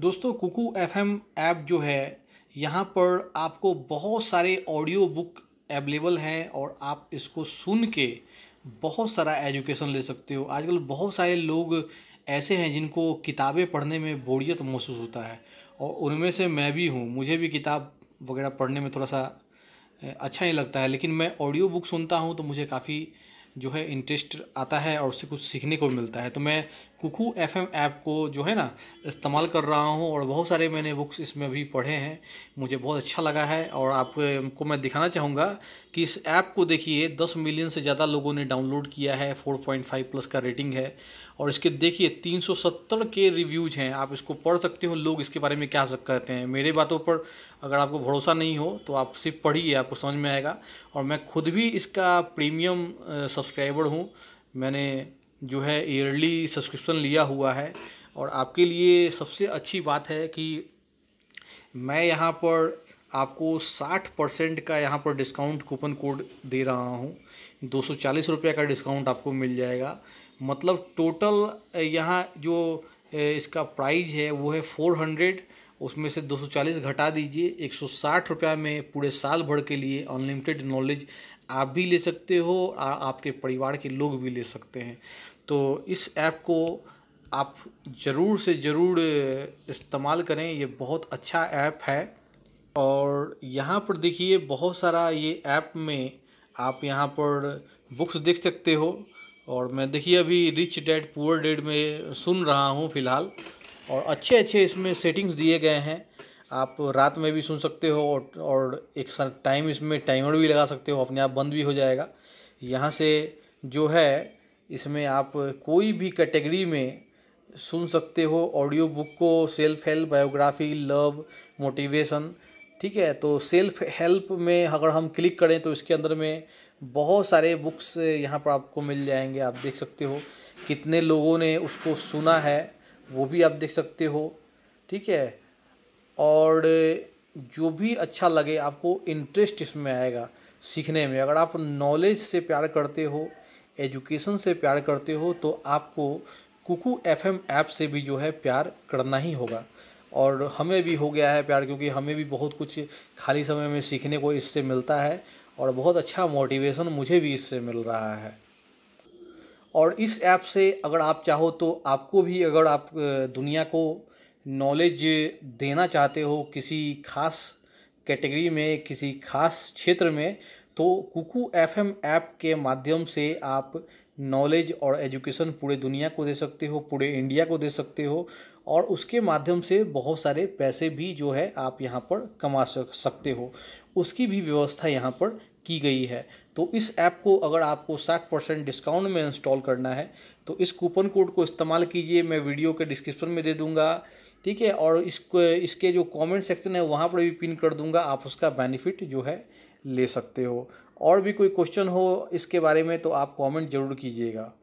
दोस्तों Kuku FM app जो है यहाँ पर आपको बहुत सारे ऑडियो बुक अवेलेबल हैं और आप इसको सुन के बहुत सारा एजुकेशन ले सकते हो आजकल बहुत सारे लोग ऐसे हैं जिनको किताबें पढ़ने में बोरियत महसूस होता है और उनमें से मैं भी हूँ मुझे भी किताब वगैरह पढ़ने में थोड़ा सा अच्छा ही लगता है लेकिन मैं ऑडियो बुक सुनता हूँ तो मुझे काफ़ी जो है इंटरेस्ट आता है और उससे कुछ सीखने को मिलता है तो मैं कुकू एफ एम ऐप को जो है ना इस्तेमाल कर रहा हूँ और बहुत सारे मैंने बुक्स इसमें भी पढ़े हैं मुझे बहुत अच्छा लगा है और आपको मैं दिखाना चाहूँगा कि इस ऐप को देखिए दस मिलियन से ज़्यादा लोगों ने डाउनलोड किया है फाइव प्लस का रेटिंग है और इसके देखिए सत्तर के रिव्यूज़ हैं आप इसको पढ़ सकते हो लोग इसके बारे में क्या कहते हैं मेरे बातों पर अगर आपको भरोसा नहीं हो तो आप सिर्फ पढ़िए आपको समझ में आएगा और मैं खुद भी इसका प्रीमियम सब सब्सक्राइबर हूँ मैंने जो है ईयरली सब्सक्रिप्शन लिया हुआ है और आपके लिए सबसे अच्छी बात है कि मैं यहाँ पर आपको 60 परसेंट का यहाँ पर डिस्काउंट कूपन कोड दे रहा हूँ दो सौ का डिस्काउंट आपको मिल जाएगा मतलब टोटल यहाँ जो इसका प्राइस है वो है 400 उसमें से 240 घटा दीजिए एक सौ में पूरे साल भर के लिए अनलिमिटेड नॉलेज आप भी ले सकते हो आ, आपके परिवार के लोग भी ले सकते हैं तो इस ऐप को आप ज़रूर से ज़रूर इस्तेमाल करें ये बहुत अच्छा ऐप है और यहाँ पर देखिए बहुत सारा ये ऐप में आप यहाँ पर बुक्स देख सकते हो और मैं देखिए अभी रिच डैड पुअर डैड में सुन रहा हूँ फ़िलहाल और अच्छे अच्छे इसमें सेटिंग्स दिए गए हैं आप रात में भी सुन सकते हो और, और एक टाइम इसमें टाइमर भी लगा सकते हो अपने आप बंद भी हो जाएगा यहाँ से जो है इसमें आप कोई भी कैटेगरी में सुन सकते हो ऑडियो बुक को self help biography love motivation ठीक है तो सेल्फ हेल्प में अगर हम क्लिक करें तो इसके अंदर में बहुत सारे बुक्स यहाँ पर आपको मिल जाएंगे आप देख सकते हो कितने लोगों ने उसको सुना है वो भी आप देख सकते हो ठीक है और जो भी अच्छा लगे आपको इंटरेस्ट इसमें आएगा सीखने में अगर आप नॉलेज से प्यार करते हो एजुकेशन से प्यार करते हो तो आपको कुकू एफ एम ऐप से भी जो है प्यार करना ही होगा और हमें भी हो गया है प्यार क्योंकि हमें भी बहुत कुछ खाली समय में सीखने को इससे मिलता है और बहुत अच्छा मोटिवेशन मुझे भी इससे मिल रहा है और इस ऐप से अगर आप चाहो तो आपको भी अगर आप दुनिया को नॉलेज देना चाहते हो किसी खास कैटेगरी में किसी खास क्षेत्र में तो कुकू एफ एम ऐप के माध्यम से आप नॉलेज और एजुकेशन पूरे दुनिया को दे सकते हो पूरे इंडिया को दे सकते हो और उसके माध्यम से बहुत सारे पैसे भी जो है आप यहाँ पर कमा सकते हो उसकी भी व्यवस्था यहाँ पर की गई है तो इस ऐप को अगर आपको 60 परसेंट डिस्काउंट में इंस्टॉल करना है तो इस कूपन कोड को इस्तेमाल कीजिए मैं वीडियो के डिस्क्रिप्शन में दे दूंगा ठीक है और इसको इसके जो कमेंट सेक्शन है वहाँ पर भी पिन कर दूंगा आप उसका बेनिफिट जो है ले सकते हो और भी कोई क्वेश्चन हो इसके बारे में तो आप कॉमेंट ज़रूर कीजिएगा